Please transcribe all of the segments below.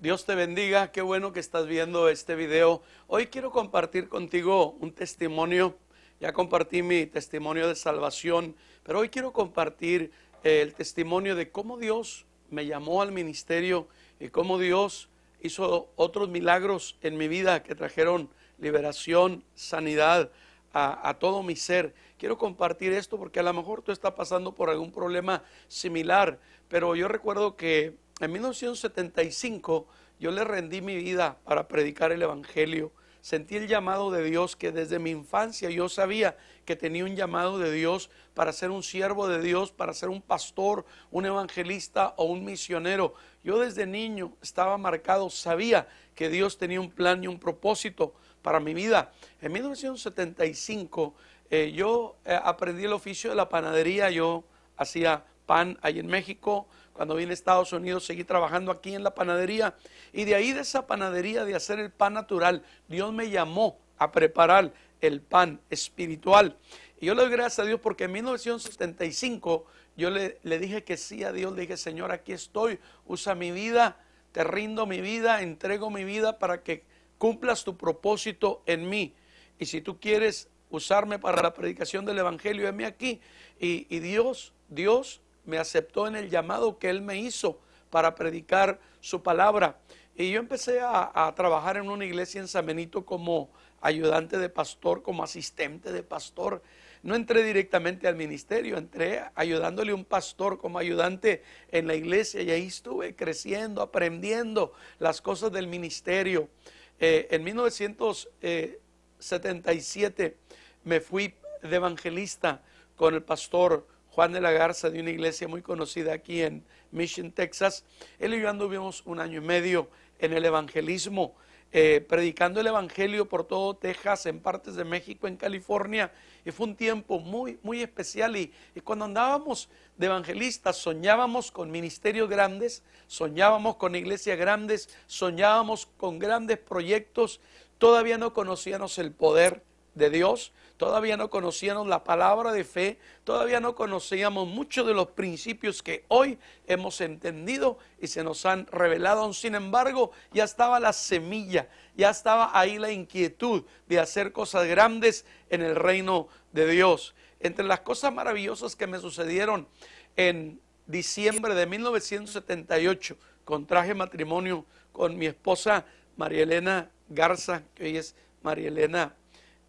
Dios te bendiga, qué bueno que estás viendo este video. Hoy quiero compartir contigo un testimonio. Ya compartí mi testimonio de salvación, pero hoy quiero compartir eh, el testimonio de cómo Dios me llamó al ministerio y cómo Dios hizo otros milagros en mi vida que trajeron liberación, sanidad a, a todo mi ser. Quiero compartir esto porque a lo mejor tú estás pasando por algún problema similar, pero yo recuerdo que en 1975 yo le rendí mi vida para predicar el Evangelio. Sentí el llamado de Dios que desde mi infancia yo sabía que tenía un llamado de Dios para ser un siervo de Dios, para ser un pastor, un evangelista o un misionero. Yo desde niño estaba marcado, sabía que Dios tenía un plan y un propósito para mi vida. En 1975 eh, yo eh, aprendí el oficio de la panadería, yo hacía pan ahí en México, cuando vine a Estados Unidos seguí trabajando aquí en la panadería y de ahí de esa panadería de hacer el pan natural, Dios me llamó a preparar el pan espiritual. Y yo le doy gracias a Dios porque en 1975 yo le, dije que sí a Dios, le dije, Señor, aquí estoy, usa mi vida, te rindo mi vida, entrego mi vida para que cumplas tu propósito en mí. Y si tú quieres usarme para la predicación del Evangelio, heme aquí. Y, y Dios, Dios me aceptó en el llamado que Él me hizo para predicar su palabra. Y yo empecé a, trabajar en una iglesia en San Benito como ayudante de pastor, como asistente de pastor. No entré directamente al ministerio, entré ayudándole a un pastor como ayudante en la iglesia y ahí estuve creciendo, aprendiendo las cosas del ministerio. Eh, en 1977 me fui de evangelista con el pastor Juan de la Garza de una iglesia muy conocida aquí en Mission, Texas. Él y yo anduvimos un año y medio en el evangelismo, eh, predicando el evangelio por todo Texas, en partes de México, en California. Y fue un tiempo muy, muy especial. Y, cuando andábamos de evangelistas, soñábamos con ministerios grandes, soñábamos con iglesias grandes, soñábamos con grandes proyectos. Todavía no conocíamos el poder de Dios, todavía no conocíamos la palabra de fe, todavía no conocíamos muchos de los principios que hoy hemos entendido y se nos han revelado. Sin embargo, ya estaba la semilla, ya estaba ahí la inquietud de hacer cosas grandes en el reino de Dios. Entre las cosas maravillosas que me sucedieron en diciembre de 1978, contraje matrimonio con mi esposa María Elena Garza, que hoy es María Elena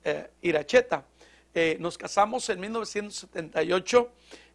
eh, Iracheta. Eh, nos casamos en 1978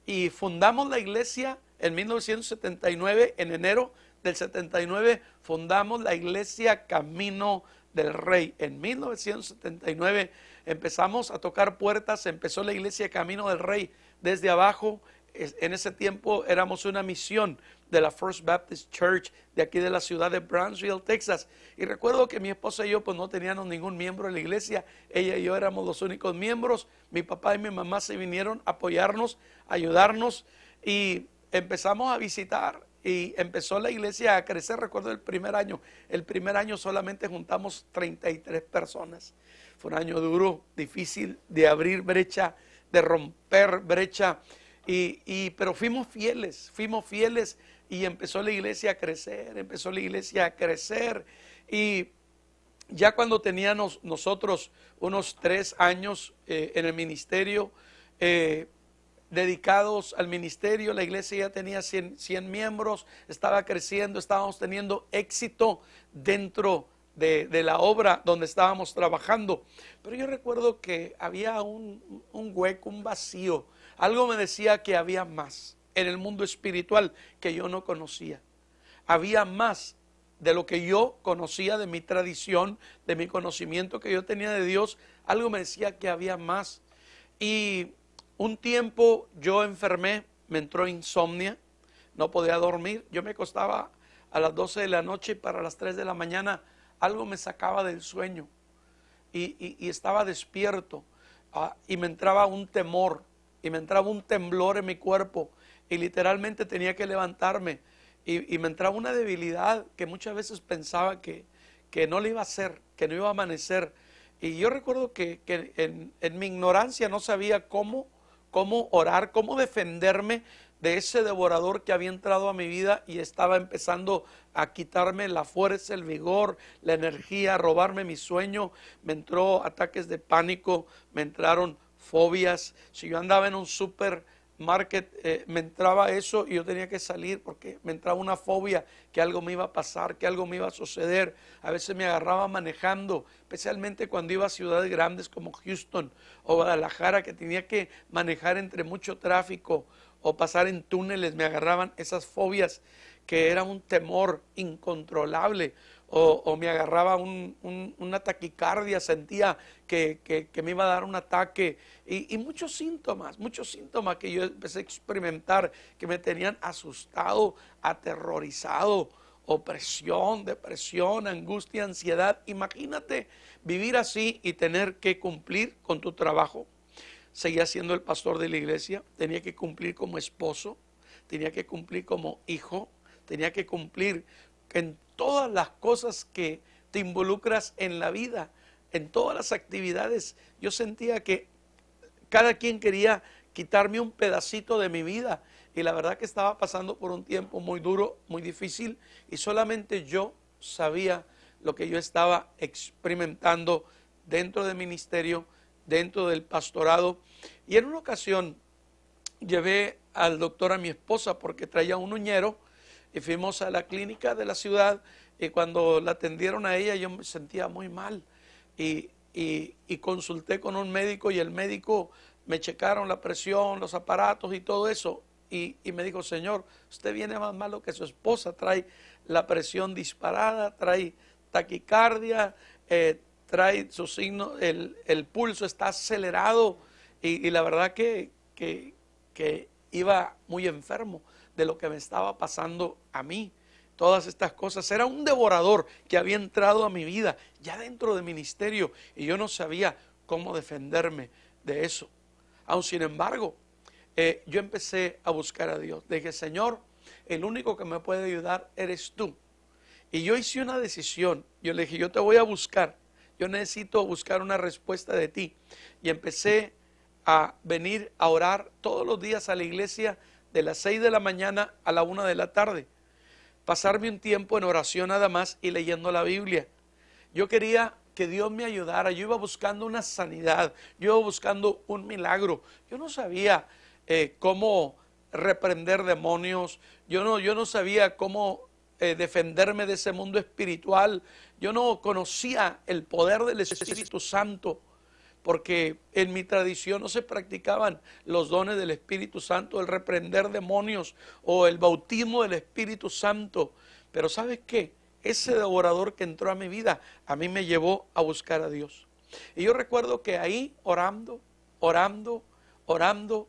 y fundamos la iglesia en 1979, en enero del 79, fundamos la iglesia Camino del Rey. En 1979 empezamos a tocar puertas, empezó la iglesia Camino del Rey desde abajo. En ese tiempo éramos una misión, de la First Baptist Church de aquí de la ciudad de Brownsville, Texas. Y recuerdo que mi esposa y yo pues no teníamos ningún miembro en la iglesia, ella y yo éramos los únicos miembros, mi papá y mi mamá se vinieron a apoyarnos, a ayudarnos y empezamos a visitar y empezó la iglesia a crecer, recuerdo el primer año, el primer año solamente juntamos 33 personas. Fue un año duro, difícil de abrir brecha, de romper brecha, y pero fuimos fieles, fuimos fieles y empezó la iglesia a crecer, empezó la iglesia a crecer. Y ya cuando teníamos nosotros unos tres años eh, en el ministerio, eh, dedicados al ministerio, la iglesia ya tenía 100, miembros, estaba creciendo, estábamos teniendo éxito dentro de, la obra donde estábamos trabajando. Pero yo recuerdo que había un, un hueco, un vacío, algo me decía que había más en el mundo espiritual que yo no conocía. Había más de lo que yo conocía de mi tradición, de mi conocimiento que yo tenía de Dios, algo me decía que había más. Y un tiempo yo enfermé, me entró insomnia, no podía dormir, yo me acostaba a las 12 de la noche para las 3 de la mañana algo me sacaba del sueño y, estaba despierto ah, y me entraba un temor y me entraba un temblor en mi cuerpo y literalmente tenía que levantarme y, me entraba una debilidad que muchas veces pensaba que, que, no le iba a hacer, que no iba a amanecer. Y yo recuerdo que, en, mi ignorancia no sabía cómo, cómo orar, cómo defenderme de ese devorador que había entrado a mi vida y estaba empezando a quitarme la fuerza, el vigor, la energía, a robarme mi sueño. Me entró ataques de pánico, me entraron fobias. Si yo andaba en un súper market eh, me entraba eso y yo tenía que salir porque me entraba una fobia que algo me iba a pasar, que algo me iba a suceder. A veces me agarraba manejando, especialmente cuando iba a ciudades grandes como Houston o Guadalajara, que tenía que manejar entre mucho tráfico o pasar en túneles, me agarraban esas fobias que era un temor incontrolable o, me agarraba una taquicardia, sentía que, me iba a dar un ataque y, muchos síntomas, muchos síntomas que yo empecé a experimentar que me tenían asustado, aterrorizado, opresión, depresión, angustia, ansiedad. Imagínate vivir así y tener que cumplir con tu trabajo. Seguía siendo el pastor de la iglesia, tenía que cumplir como esposo, tenía que cumplir como hijo, tenía que cumplir en todas las cosas que te involucras en la vida, en todas las actividades. Yo sentía que cada quien quería quitarme un pedacito de mi vida y la verdad que estaba pasando por un tiempo muy duro, muy difícil y solamente yo sabía lo que yo estaba experimentando dentro del ministerio, dentro del pastorado. Y en una ocasión llevé al doctor a mi esposa porque traía un uñero y fuimos a la clínica de la ciudad y cuando la atendieron a ella yo me sentía muy mal. Y, y, consulté con un médico y el médico me checaron la presión, los aparatos y todo eso. Y, y, me dijo, Señor, usted viene más malo que su esposa, trae la presión disparada, trae taquicardia, eh, trae su signo, el, pulso está acelerado y, la verdad que, iba muy enfermo de lo que me estaba pasando a mí. Todas estas cosas. Era un devorador que había entrado a mi vida, ya dentro de ministerio, y yo no sabía cómo defenderme de eso. aún sin embargo, eh, yo empecé a buscar a Dios. Dije, Señor, el único que me puede ayudar eres tú. Y yo hice una decisión. Yo le dije, yo te voy a buscar. Yo necesito buscar una respuesta de ti. Y empecé a venir a orar todos los días a la iglesia de las seis de la mañana a la una de la tarde. Pasarme un tiempo en oración nada más y leyendo la Biblia. Yo quería que Dios me ayudara. Yo iba buscando una sanidad, yo iba buscando un milagro. Yo no sabía eh, cómo reprender demonios, yo no, yo no sabía cómo eh, defenderme de ese mundo espiritual. Yo no conocía el poder del Espíritu Santo porque en mi tradición no se practicaban los dones del Espíritu Santo, el reprender demonios o el bautismo del Espíritu Santo. Pero ¿sabes qué? Ese devorador que entró a mi vida a mí me llevó a buscar a Dios. Y yo recuerdo que ahí orando, orando, orando,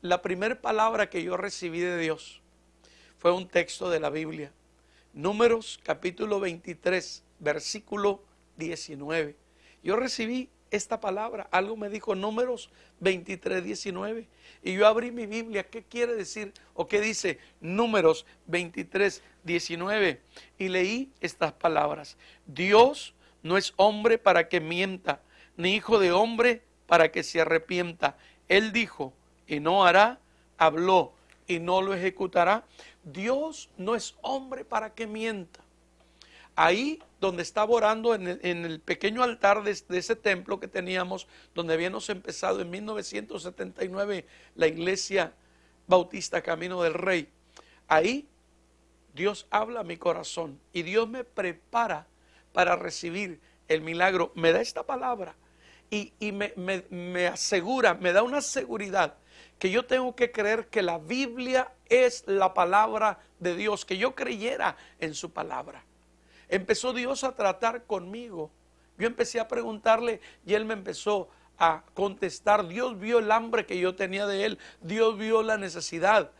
la primera palabra que yo recibí de Dios fue un texto de la Biblia. Números capítulo 23, versículo 19. Yo recibí esta palabra. Algo me dijo números 23, 19. Y yo abrí mi Biblia. ¿Qué quiere decir o qué dice números 23, 19? Y leí estas palabras. Dios no es hombre para que mienta, ni hijo de hombre para que se arrepienta. Él dijo y no hará, habló y no lo ejecutará. Dios no es hombre para que mienta ahí donde estaba orando en el, pequeño altar de, ese templo que teníamos, donde habíamos empezado en 1979 la iglesia bautista Camino del Rey. Ahí Dios habla a mi corazón y Dios me prepara para recibir el milagro. Me da esta palabra y, me asegura, me da una seguridad que yo tengo que creer que la Biblia es la palabra de Dios, que yo creyera en su palabra. Empezó Dios a tratar conmigo. Yo empecé a preguntarle y él me empezó a contestar. Dios vio el hambre que yo tenía de él. Dios vio la necesidad.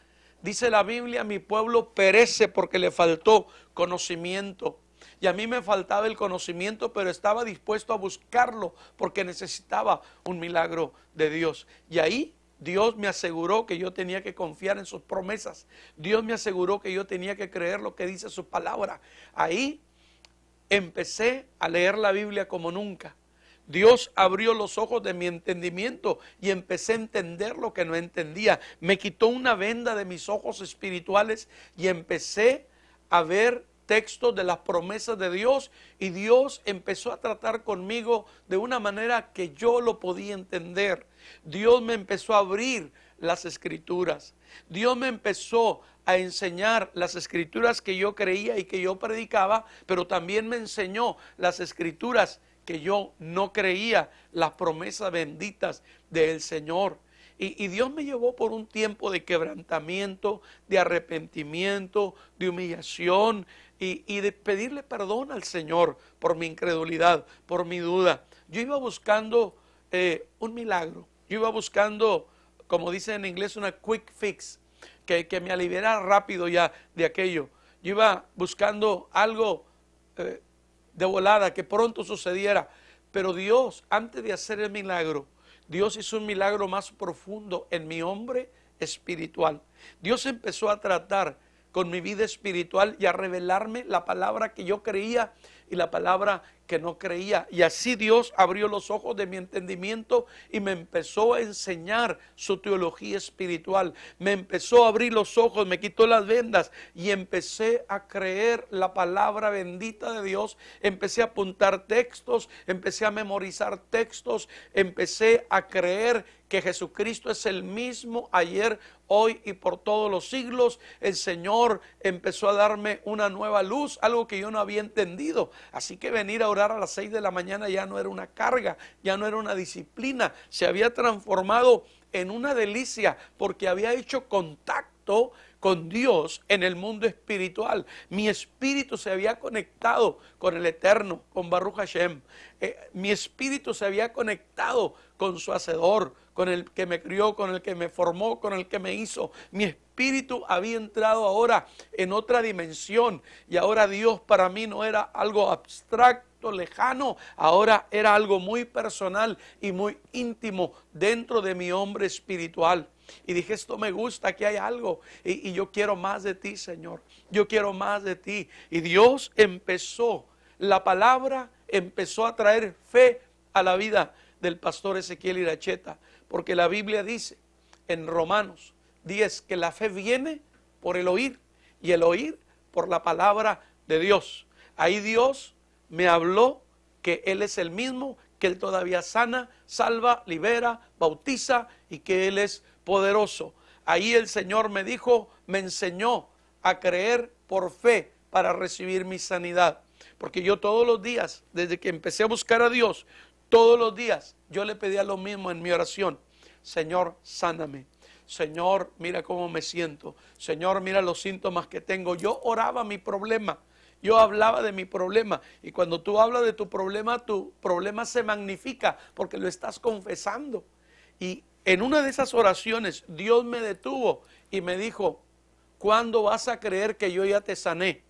Dice la Biblia, mi pueblo perece porque le faltó conocimiento. Y a mí me faltaba el conocimiento, pero estaba dispuesto a buscarlo porque necesitaba un milagro de Dios. Y ahí Dios me aseguró que yo tenía que confiar en sus promesas. Dios me aseguró que yo tenía que creer lo que dice su palabra. Ahí empecé a leer la Biblia como nunca. Dios abrió los ojos de mi entendimiento y empecé a entender lo que no entendía. Me quitó una venda de mis ojos espirituales y empecé a ver textos de las promesas de Dios y Dios empezó a tratar conmigo de una manera que yo lo podía entender. Dios me empezó a abrir las escrituras. Dios me empezó a enseñar las escrituras que yo creía y que yo predicaba, pero también me enseñó las escrituras que yo no creía, las promesas benditas del Señor. Y, Dios me llevó por un tiempo de quebrantamiento, de arrepentimiento, de humillación y, de pedirle perdón al Señor por mi incredulidad, por mi duda. Yo iba buscando eh, un milagro, yo iba buscando, como dicen en inglés, una quick fix, que, me aliviara rápido ya de aquello. Yo iba buscando algo eh, de volada, que pronto sucediera. Pero Dios, antes de hacer el milagro, Dios hizo un milagro más profundo en mi hombre espiritual. Dios empezó a tratar con mi vida espiritual y a revelarme la palabra que yo creía y la palabra que no creía. Y así Dios abrió los ojos de mi entendimiento y me empezó a enseñar su teología espiritual. Me empezó a abrir los ojos, me quitó las vendas y empecé a creer la palabra bendita de Dios. Empecé a apuntar textos, empecé a memorizar textos, empecé a creer que Jesucristo es el mismo ayer, hoy y por todos los siglos. El Señor empezó a darme una nueva luz, algo que yo no había entendido, Así que venir a orar a las 6 de la mañana ya no era una carga, ya no era una disciplina, se había transformado en una delicia porque había hecho contacto con Dios en el mundo espiritual. Mi espíritu se había conectado con el Eterno, con Baruch Hashem. Eh, mi espíritu se había conectado con su Hacedor, con el que me crió, con el que me formó, con el que me hizo. Mi espíritu había entrado ahora en otra dimensión y ahora Dios para mí no era algo abstracto, lejano, ahora era algo muy personal y muy íntimo dentro de mi hombre espiritual. Y dije, esto me gusta, aquí hay algo. Y, y, yo quiero más de ti, Señor. Yo quiero más de ti. Y Dios empezó, la palabra empezó a traer fe a la vida del pastor Ezequiel Iracheta. Porque la Biblia dice en Romanos 10 que la fe viene por el oír y el oír por la palabra de Dios. Ahí Dios me habló que Él es el mismo, que Él todavía sana, salva, libera, bautiza y que Él es poderoso. Ahí el Señor me dijo, me enseñó a creer por fe para recibir mi sanidad. Porque yo todos los días, desde que empecé a buscar a Dios, todos los días yo le pedía lo mismo en mi oración. Señor, sáname. Señor, mira cómo me siento. Señor, mira los síntomas que tengo. Yo oraba mi problema. Yo hablaba de mi problema. Y cuando tú hablas de tu problema, tu problema se magnifica porque lo estás confesando. Y en una de esas oraciones, Dios me detuvo y me dijo, ¿cuándo vas a creer que yo ya te sané?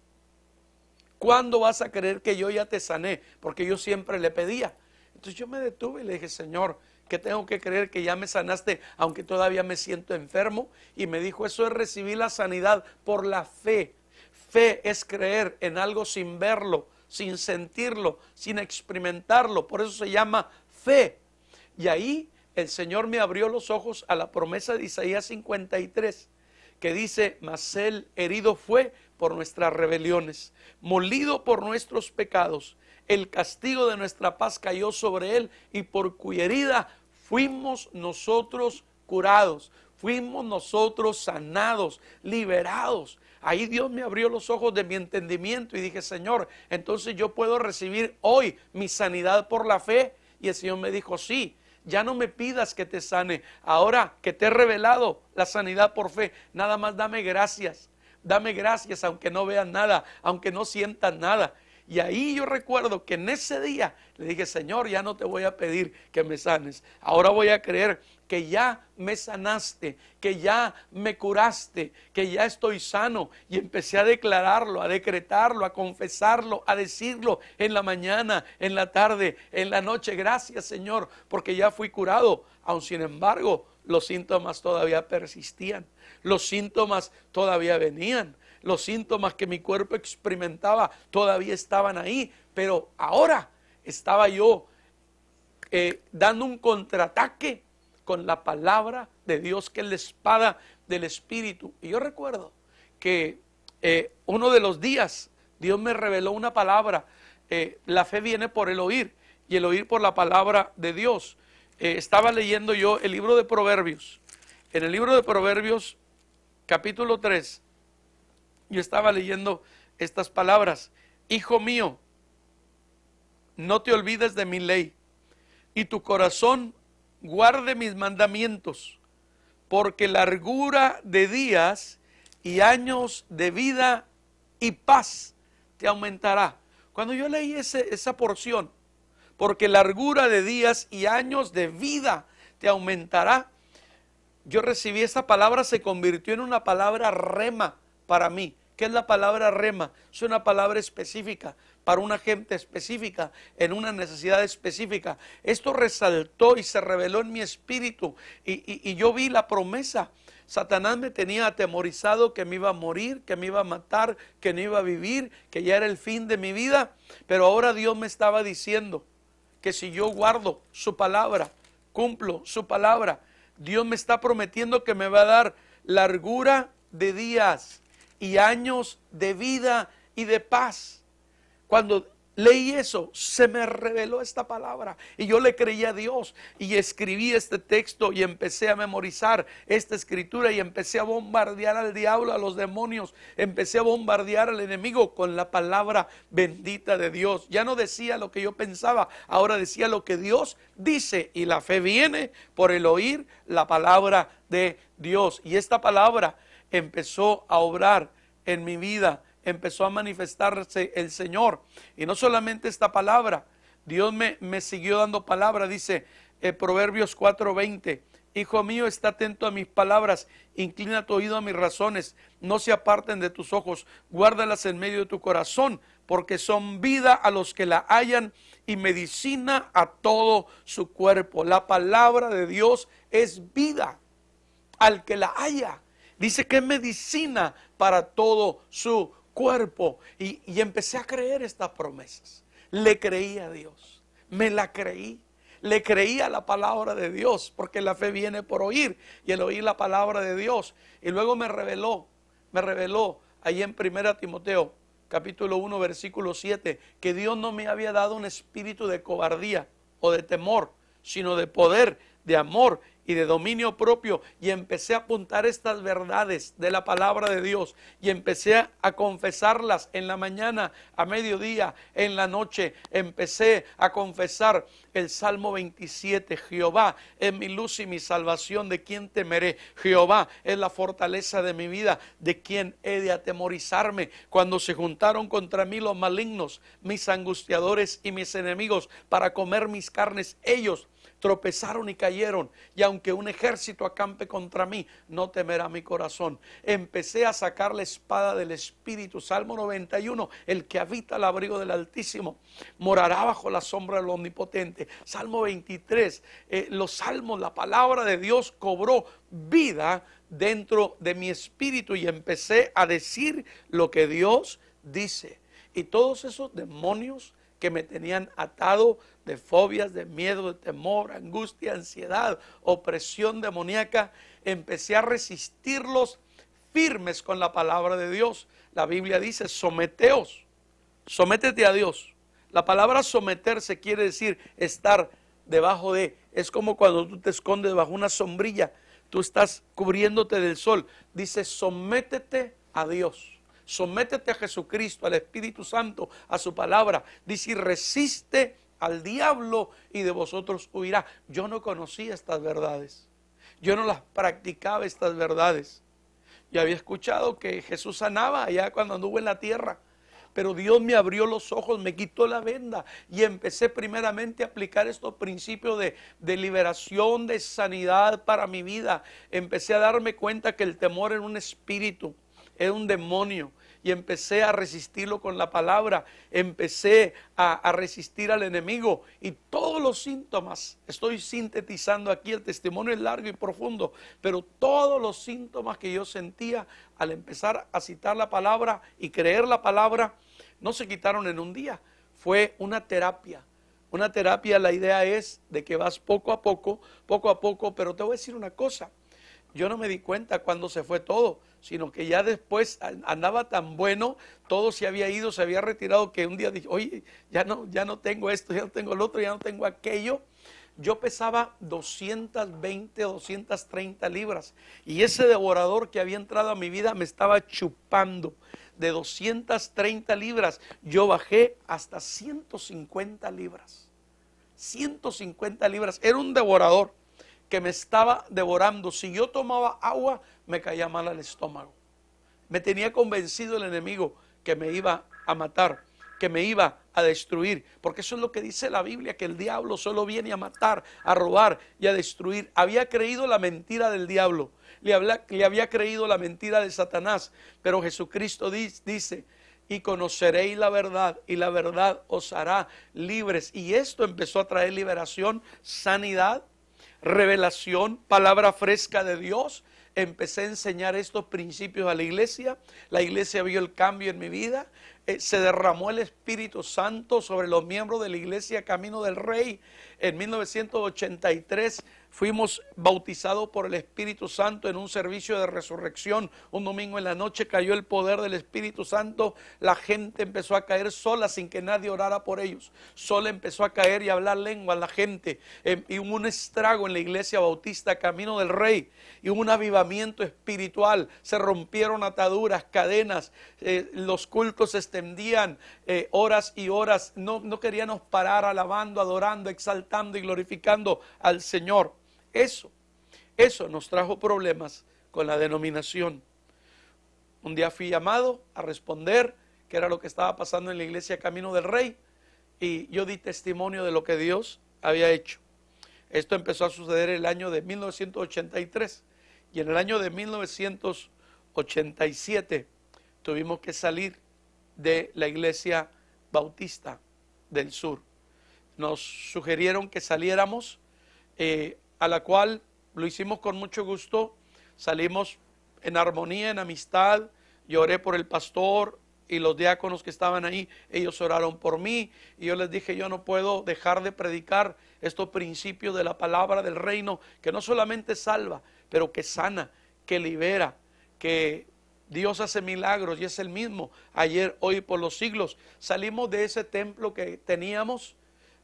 ¿Cuándo vas a creer que yo ya te sané? Porque yo siempre le pedía. Entonces yo me detuve y le dije, Señor, que tengo que creer que ya me sanaste, aunque todavía me siento enfermo. Y me dijo, eso es recibir la sanidad por la fe. Fe es creer en algo sin verlo, sin sentirlo, sin experimentarlo. Por eso se llama fe. Y ahí el Señor me abrió los ojos a la promesa de Isaías 53 que dice, mas él herido fue por nuestras rebeliones, molido por nuestros pecados, el castigo de nuestra paz cayó sobre él y por cuya herida fuimos nosotros curados, fuimos nosotros sanados, liberados. Ahí Dios me abrió los ojos de mi entendimiento y dije, Señor, entonces yo puedo recibir hoy mi sanidad por la fe. Y el Señor me dijo, sí, ya no me pidas que te sane. Ahora que te he revelado la sanidad por fe, nada más dame gracias. Dame gracias aunque no veas nada, aunque no sientas nada. Y ahí yo recuerdo que en ese día le dije, Señor, ya no te voy a pedir que me sanes. Ahora voy a creer que ya me sanaste, que ya me curaste, que ya estoy sano. Y empecé a declararlo, a decretarlo, a confesarlo, a decirlo en la mañana, en la tarde, en la noche. Gracias Señor, porque ya fui curado. Aun sin embargo, los síntomas todavía persistían, los síntomas todavía venían los síntomas que mi cuerpo experimentaba todavía estaban ahí, pero ahora estaba yo eh, dando un contraataque con la palabra de Dios, que es la espada del Espíritu. Y yo recuerdo que eh, uno de los días Dios me reveló una palabra, eh, la fe viene por el oír y el oír por la palabra de Dios. estaba leyendo yo el libro de Proverbios. En el libro de Proverbios, capítulo 3, yo estaba leyendo estas palabras, Hijo mío, no te olvides de mi ley y tu corazón guarde mis mandamientos, porque largura de días y años de vida y paz te aumentará. Cuando yo leí esa porción, porque largura de días y años de vida te aumentará, yo recibí esa palabra, se convirtió en una palabra rema para mí. ¿Qué es la palabra rema? Es una palabra específica para una gente específica, en una necesidad específica. Esto resaltó y se reveló en mi espíritu y, y, yo vi la promesa. Satanás me tenía atemorizado que me iba a morir, que me iba a matar, que no iba a vivir, que ya era el fin de mi vida. Pero ahora Dios me estaba diciendo que si yo guardo su palabra, cumplo su palabra, Dios me está prometiendo que me va a dar largura de días y años de vida y de paz. Cuando leí eso, se me reveló esta palabra y yo le creí a Dios y escribí este texto y empecé a memorizar esta escritura y empecé a bombardear al diablo, a los demonios, empecé a bombardear al enemigo con la palabra bendita de Dios. Ya no decía lo que yo pensaba, ahora decía lo que Dios dice y la fe viene por el oír la palabra de Dios. Y esta palabra empezó a obrar en mi vida, empezó a manifestarse el Señor. Y no solamente esta palabra, Dios me, me siguió dando palabra, dice eh, Proverbios 4:20. Hijo mío, está atento a mis palabras, inclina tu oído a mis razones, no se aparten de tus ojos, guárdalas en medio de tu corazón, porque son vida a los que la hallan y medicina a todo su cuerpo. La palabra de Dios es vida al que la haya. Dice que es medicina para todo su cuerpo. Y, empecé a creer estas promesas. Le creí a Dios. Me la creí le creía la palabra de Dios, porque la fe viene por oír y el oír la palabra de Dios. Y luego me reveló, me reveló ahí en 1 Timoteo capítulo 1 versículo 7, que Dios no me había dado un espíritu de cobardía o de temor, sino de poder, de amor y de dominio propio y empecé a apuntar estas verdades de la palabra de Dios y empecé a confesarlas en la mañana, a mediodía, en la noche. Empecé a confesar el Salmo 27, Jehová es mi luz y mi salvación, ¿de quién temeré? Jehová es la fortaleza de mi vida, ¿de quien he de atemorizarme? Cuando se juntaron contra mí los malignos, mis angustiadores y mis enemigos para comer mis carnes, ellos tropezaron y cayeron, y aunque un ejército acampe contra mí, no temerá mi corazón. Empecé a sacar la espada del Espíritu, Salmo 91, el que habita el abrigo del Altísimo, morará bajo la sombra del Omnipotente. Salmo 23, eh, los salmos, la palabra de Dios cobró vida dentro de mi espíritu y empecé a decir lo que Dios dice. Y todos esos demonios que me tenían atado de fobias, de miedo, de temor, angustia, ansiedad, opresión demoníaca, empecé a resistirlos firmes con la palabra de Dios. La Biblia dice, someteos, sométete a Dios. La palabra someterse quiere decir estar debajo de, es como cuando tú te escondes bajo una sombrilla, tú estás cubriéndote del sol. Dice, sométete a Dios. Sométete a Jesucristo, al Espíritu Santo, a su palabra. Dice, resiste al diablo y de vosotros huirá. Yo no conocía estas verdades. Yo no las practicaba estas verdades. Y había escuchado que Jesús sanaba allá cuando anduvo en la tierra. Pero Dios me abrió los ojos, me quitó la venda y empecé primeramente a aplicar estos principios de, de liberación, de sanidad para mi vida. Empecé a darme cuenta que el temor era un espíritu es un demonio. Y empecé a resistirlo con la palabra, empecé a, a resistir al enemigo y todos los síntomas, estoy sintetizando aquí, el testimonio es largo y profundo, pero todos los síntomas que yo sentía al empezar a citar la palabra y creer la palabra, no se quitaron en un día, fue una terapia, una terapia, la idea es de que vas poco a poco, poco a poco, pero te voy a decir una cosa, yo no me di cuenta cuando se fue todo, sino que ya después andaba tan bueno, todo se había ido, se había retirado, que un día dije, oye, ya no, ya no tengo esto, ya no tengo el otro, ya no tengo aquello. Yo pesaba 220, 230 libras y ese devorador que había entrado a mi vida me estaba chupando. De 230 libras yo bajé hasta 150 libras. 150 libras, era un devorador que me estaba devorando. Si yo tomaba agua, me caía mal al estómago. Me tenía convencido el enemigo que me iba a matar, que me iba a destruir. Porque eso es lo que dice la Biblia, que el diablo solo viene a matar, a robar y a destruir. Había creído la mentira del diablo, le, le había creído la mentira de Satanás. Pero Jesucristo dice, y conoceréis la verdad y la verdad os hará libres. Y esto empezó a traer liberación, sanidad, revelación, palabra fresca de Dios. Empecé a enseñar estos principios a la iglesia. La iglesia vio el cambio en mi vida. Eh, se derramó el Espíritu Santo sobre los miembros de la iglesia Camino del Rey. En 1983 fuimos bautizados por el Espíritu Santo en un servicio de resurrección. Un domingo en la noche cayó el poder del Espíritu Santo. La gente empezó a caer sola sin que nadie orara por ellos. Sola empezó a caer y hablar lengua la gente. Em, y hubo un estrago en la iglesia bautista Camino del Rey. Y hubo un avivamiento espiritual. Se rompieron ataduras, cadenas. Eh, los cultos eh, horas y horas. No, no queríamos parar alabando, adorando, exaltando y glorificando al Señor. Eso, eso nos trajo problemas con la denominación. Un día fui llamado a responder que era lo que estaba pasando en la iglesia Camino del Rey y yo di testimonio de lo que Dios había hecho. Esto empezó a suceder en el año de 1983 y en el año de 1987 tuvimos que salir de la iglesia bautista del sur. Nos sugirieron que saliéramos, eh, a la cual lo hicimos con mucho gusto. Salimos en armonía, en amistad. lloré por el pastor y los diáconos que estaban ahí. Ellos oraron por mí y yo les dije, yo no puedo dejar de predicar estos principios de la palabra del reino, que no solamente salva, pero que sana, que libera, que Dios hace milagros y es el mismo ayer, hoy, por los siglos. Salimos de ese templo que teníamos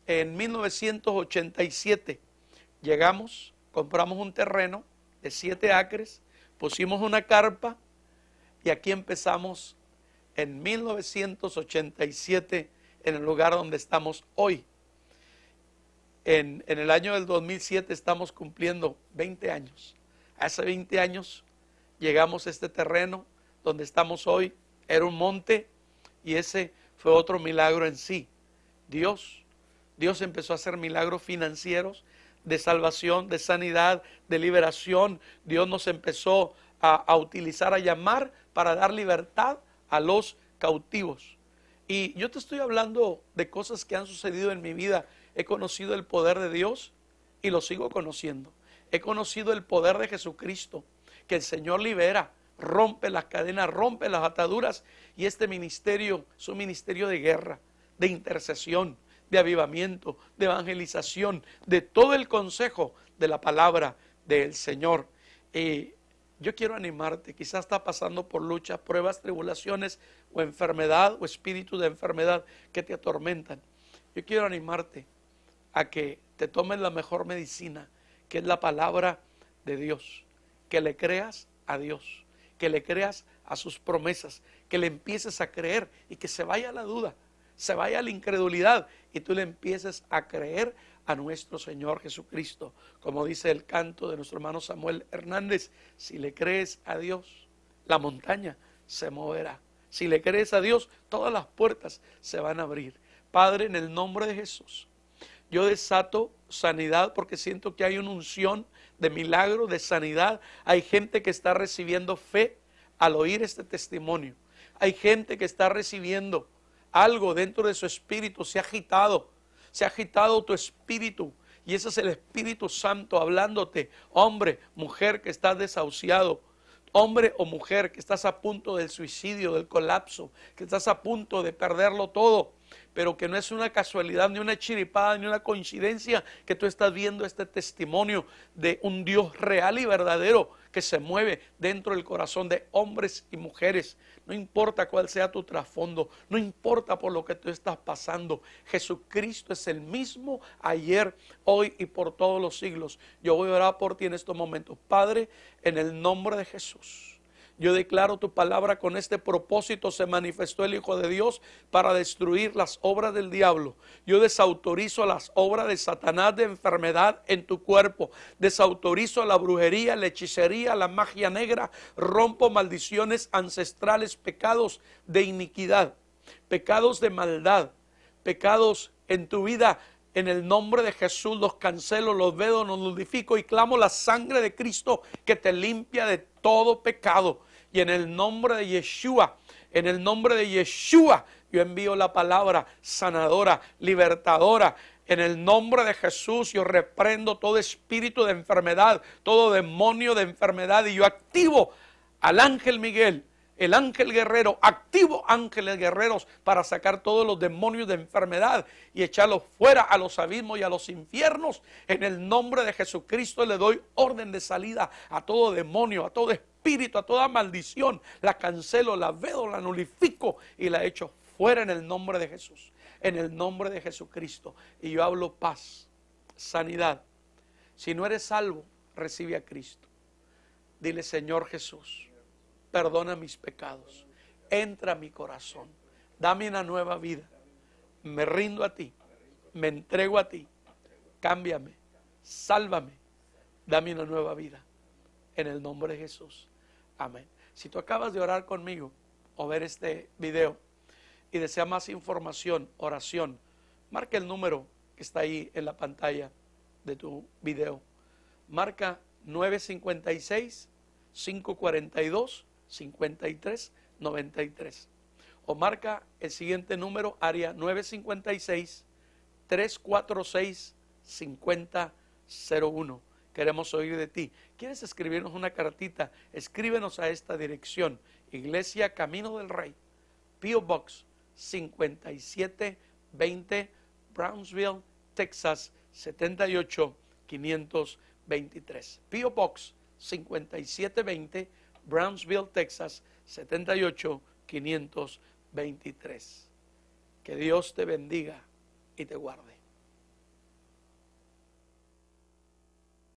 en 1987. Llegamos, compramos un terreno de siete acres, pusimos una carpa y aquí empezamos en 1987 en el lugar donde estamos hoy. En, el año del 2007 estamos cumpliendo 20 años. Hace 20 años llegamos a este terreno donde estamos hoy, era un monte y ese fue otro milagro en sí. Dios, Dios empezó a hacer milagros financieros, de salvación, de sanidad, de liberación. Dios nos empezó a, a utilizar, a llamar para dar libertad a los cautivos. Y yo te estoy hablando de cosas que han sucedido en mi vida. He conocido el poder de Dios y lo sigo conociendo. He conocido el poder de Jesucristo que el Señor libera, rompe las cadenas, rompe las ataduras y este ministerio es un ministerio de guerra, de intercesión, de avivamiento, de evangelización, de todo el consejo de la palabra del Señor. y yo quiero animarte, quizás está pasando por luchas, pruebas, tribulaciones o enfermedad o espíritu de enfermedad que te atormentan. Yo quiero animarte a que te tomes la mejor medicina, que es la palabra de Dios que le creas a Dios, que le creas a sus promesas, que le empieces a creer y que se vaya la duda, se vaya la incredulidad y tú le empieces a creer a nuestro Señor Jesucristo. Como dice el canto de nuestro hermano Samuel Hernández, si le crees a Dios, la montaña se moverá. Si le crees a Dios, todas las puertas se van a abrir. Padre, en el nombre de Jesús, yo desato sanidad porque siento que hay una unción de milagro, de sanidad. Hay gente que está recibiendo fe al oír este testimonio. Hay gente que está recibiendo algo dentro de su espíritu, se ha agitado, se ha agitado tu espíritu. Y ese es el Espíritu Santo hablándote, hombre, mujer que estás desahuciado, hombre o mujer que estás a punto del suicidio, del colapso, que estás a punto de perderlo todo pero que no es una casualidad, ni una chiripada, ni una coincidencia que tú estás viendo este testimonio de un Dios real y verdadero que se mueve dentro del corazón de hombres y mujeres. No importa cuál sea tu trasfondo, no importa por lo que tú estás pasando. Jesucristo es el mismo ayer, hoy y por todos los siglos. Yo voy a orar por ti en estos momentos. Padre, en el nombre de Jesús. Yo declaro tu palabra con este propósito se manifestó el Hijo de Dios para destruir las obras del diablo. Yo desautorizo las obras de Satanás de enfermedad en tu cuerpo. Desautorizo la brujería, la hechicería, la magia negra. Rompo maldiciones ancestrales, pecados de iniquidad, pecados de maldad, pecados en tu vida en el nombre de Jesús los cancelo, los vedo, los nudifico y clamo la sangre de Cristo que te limpia de todo pecado. Y en el nombre de Yeshua, en el nombre de Yeshua, yo envío la palabra sanadora, libertadora. En el nombre de Jesús yo reprendo todo espíritu de enfermedad, todo demonio de enfermedad y yo activo al ángel Miguel, el ángel guerrero, activo ángeles guerreros para sacar todos los demonios de enfermedad y echarlos fuera a los abismos y a los infiernos. En el nombre de Jesucristo le doy orden de salida a todo demonio, a todo espíritu espíritu, a toda maldición, la cancelo, la vedo, la nulifico y la echo fuera en el nombre de Jesús, en el nombre de Jesucristo. Y yo hablo paz, sanidad. Si no eres salvo, recibe a Cristo. Dile, Señor Jesús, perdona mis pecados, entra a mi corazón, dame una nueva vida. Me rindo a ti, me entrego a ti, cámbiame, sálvame, dame una nueva vida. En el nombre de Jesús. Amén. Si tú acabas de orar conmigo o ver este video y desea más información, oración, marca el número que está ahí en la pantalla de tu video. Marca 956 542 5393 o marca el siguiente número, área 956-346-5001. Queremos oír de ti. ¿Quieres escribirnos una cartita? Escríbenos a esta dirección. Iglesia Camino del Rey, P.O. Box 5720, Brownsville, Texas 78523. P.O. Box 5720, Brownsville, Texas 78523. Que Dios te bendiga y te guarde.